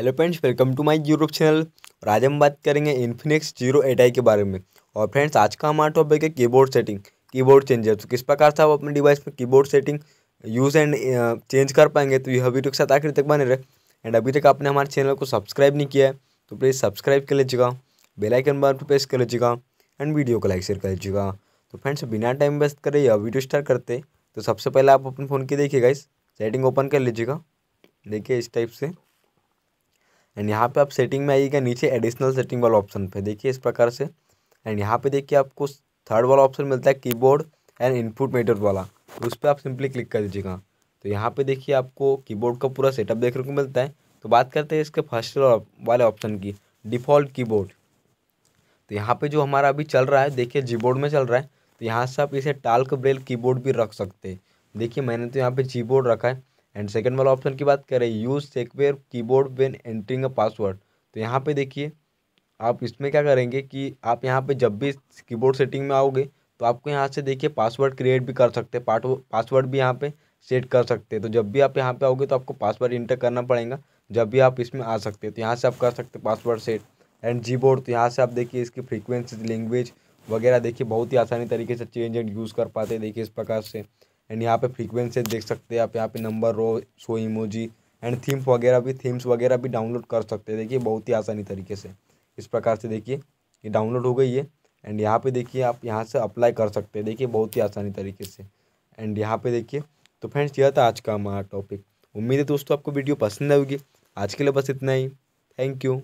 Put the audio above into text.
hello friends welcome to my YouTube channel और आज हम बात करेंगे इन्फिनिक्स जीरो एट के बारे में और फ्रेंड्स आज का हमारा टॉपिक है कीबोर्ड सेटिंग कीबोर्ड चेंजर तो किस प्रकार से आप अपने डिवाइस में keyboard setting use and change कर पाएंगे तो यह वीडियो के साथ आखिर तक बने रहे एंड अभी तक आपने हमारे चैनल को सब्सक्राइब नहीं किया है तो प्लीज़ सब्सक्राइब कर लीजिएगा बेलाइकन बार पर प्रेस कर लीजिएगा एंड वीडियो को लाइक शेयर कर लीजिएगा तो फ्रेंड्स बिना टाइम वेस्ट करे यह वीडियो स्टार्ट करते तो सबसे पहले आप अपने फ़ोन की देखिएगा इस सेटिंग ओपन कर लीजिएगा देखिए इस टाइप से एंड यहाँ पे आप सेटिंग में आइएगा नीचे एडिशनल सेटिंग वाला ऑप्शन पे देखिए इस प्रकार से एंड यहाँ पे देखिए आपको थर्ड वाला ऑप्शन मिलता है कीबोर्ड एंड इनपुट मेटर वाला उस पर आप सिंपली क्लिक कर दीजिएगा तो यहाँ पे देखिए आपको कीबोर्ड का पूरा सेटअप देखने को मिलता है तो बात करते हैं इसके फर्स्ट वाले ऑप्शन की डिफ़ॉल्ट की तो यहाँ पर जो हमारा अभी चल रहा है देखिए जीबोर्ड में चल रहा है तो यहाँ से आप इसे टाल्क ब्रेल की भी रख सकते हैं देखिए मैंने तो यहाँ पे जी रखा है एंड सेकेंड वाला ऑप्शन की बात करें use secure keyboard when entering a password तो यहाँ पे देखिए आप इसमें क्या करेंगे कि आप यहाँ पे जब भी कीबोर्ड सेटिंग में आओगे तो आपको यहाँ से देखिए पासवर्ड क्रिएट भी कर सकते हैं पासवर्ड भी यहाँ पे सेट कर सकते हैं तो जब भी आप यहाँ पे आओगे तो आपको पासवर्ड इंटर करना पड़ेगा जब भी आप इसमें आ सकते हैं तो यहाँ से आप कर सकते password set and Gboard तो यहाँ से आप देखिए इसकी फ्रिक्वेंसी लैंग्वेज वगैरह देखिए बहुत ही आसानी तरीके से चेंज एंड यूज़ कर पाते हैं देखिए इस प्रकार से एंड यहाँ पे फ्रीक्वेंसी देख सकते हैं आप यहाँ पे number row show emoji and themes वगैरह भी थीम्स वगैरह भी डाउनलोड कर सकते हैं देखिए बहुत ही आसानी तरीके से इस प्रकार से देखिए ये डाउनलोड हो गई है एंड यहाँ पे देखिए आप यहाँ से अप्लाई कर सकते हैं देखिए बहुत ही आसानी तरीके से एंड यहाँ पे देखिए तो फ्रेंड्स यह था आज का हमारा टॉपिक उम्मीद है दोस्तों आपको वीडियो पसंद आएगी आज के लिए बस इतना ही थैंक यू